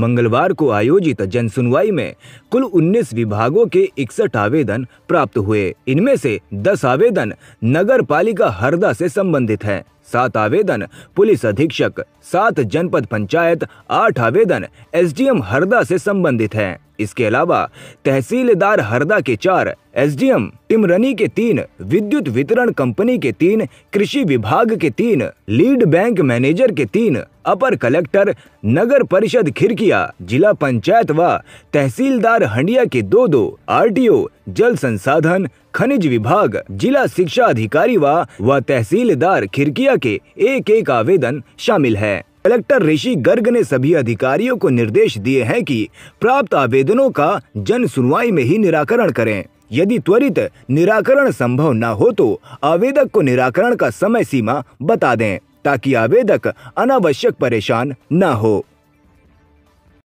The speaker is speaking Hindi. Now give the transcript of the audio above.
मंगलवार को आयोजित जनसुनवाई में कुल 19 विभागों के इकसठ आवेदन प्राप्त हुए इनमें से 10 आवेदन नगर पालिका हरदा से संबंधित हैं सात आवेदन पुलिस अधीक्षक सात जनपद पंचायत आठ आवेदन एसडीएम हरदा से संबंधित हैं। इसके अलावा तहसीलदार हरदा के चार एसडीएम टिमरनी के तीन विद्युत वितरण कंपनी के तीन कृषि विभाग के तीन लीड बैंक मैनेजर के तीन अपर कलेक्टर नगर परिषद खिरकिया जिला पंचायत व तहसीलदार हंडिया के दो दो आर जल संसाधन खनिज विभाग जिला शिक्षा अधिकारी व तहसीलदार खिरकिया के एक एक आवेदन शामिल है कलेक्टर ऋषि गर्ग ने सभी अधिकारियों को निर्देश दिए हैं कि प्राप्त आवेदनों का जन सुनवाई में ही निराकरण करें यदि त्वरित निराकरण संभव न हो तो आवेदक को निराकरण का समय सीमा बता दें ताकि आवेदक अनावश्यक परेशान न हो